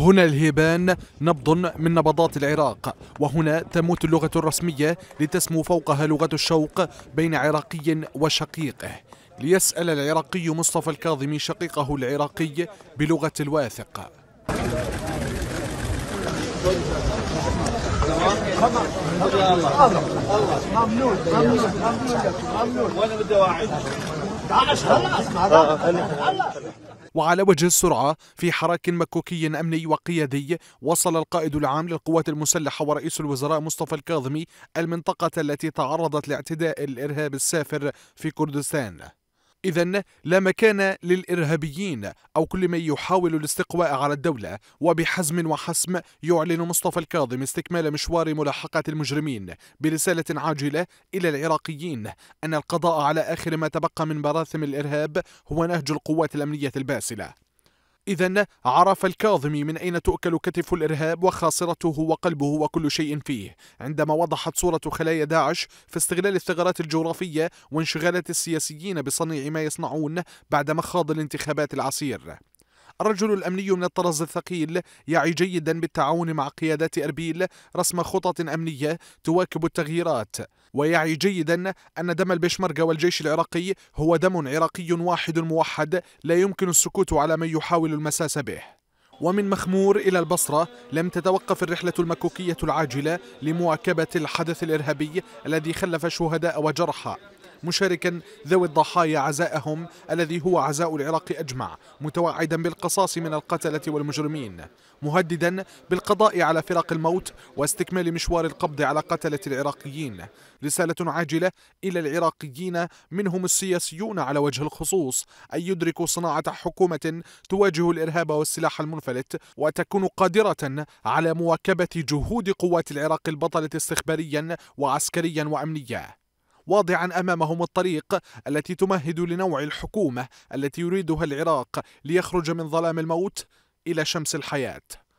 هنا الهيبان نبض من نبضات العراق وهنا تموت اللغة الرسمية لتسمو فوقها لغة الشوق بين عراقي وشقيقه ليسأل العراقي مصطفى الكاظمي شقيقه العراقي بلغة الواثق الله الله وعلى وجه السرعة في حراك مكوكي أمني وقيادي وصل القائد العام للقوات المسلحة ورئيس الوزراء مصطفى الكاظمي المنطقة التي تعرضت لاعتداء الإرهاب السافر في كردستان إذا لا مكان للإرهابيين أو كل من يحاول الاستقواء على الدولة وبحزم وحسم يعلن مصطفى الكاظم استكمال مشوار ملاحقة المجرمين برسالة عاجلة إلى العراقيين أن القضاء على آخر ما تبقى من براثم الإرهاب هو نهج القوات الأمنية الباسلة إذا عرف الكاظمي من أين تؤكل كتف الإرهاب وخاصرته وقلبه وكل شيء فيه عندما وضحت صورة خلايا داعش في استغلال الثغرات الجغرافية وانشغالات السياسيين بصنيع ما يصنعون بعد مخاض الانتخابات العسير الرجل الأمني من الطراز الثقيل يعي جيدا بالتعاون مع قيادات أربيل رسم خطط أمنية تواكب التغييرات ويعي جيدا أن دم البشمركة والجيش العراقي هو دم عراقي واحد موحد لا يمكن السكوت على من يحاول المساس به ومن مخمور إلى البصرة لم تتوقف الرحلة المكوكية العاجلة لمواكبة الحدث الإرهابي الذي خلف شهداء وجرحى مشاركا ذوي الضحايا عزاءهم الذي هو عزاء العراق أجمع متوعدا بالقصاص من القتلة والمجرمين مهددا بالقضاء على فرق الموت واستكمال مشوار القبض على قتلة العراقيين رسالة عاجلة إلى العراقيين منهم السياسيون على وجه الخصوص أن يدركوا صناعة حكومة تواجه الإرهاب والسلاح المنفلت وتكون قادرة على مواكبة جهود قوات العراق البطلة استخباريا وعسكريا وأمنيا واضعا أمامهم الطريق التي تمهد لنوع الحكومة التي يريدها العراق ليخرج من ظلام الموت إلى شمس الحياة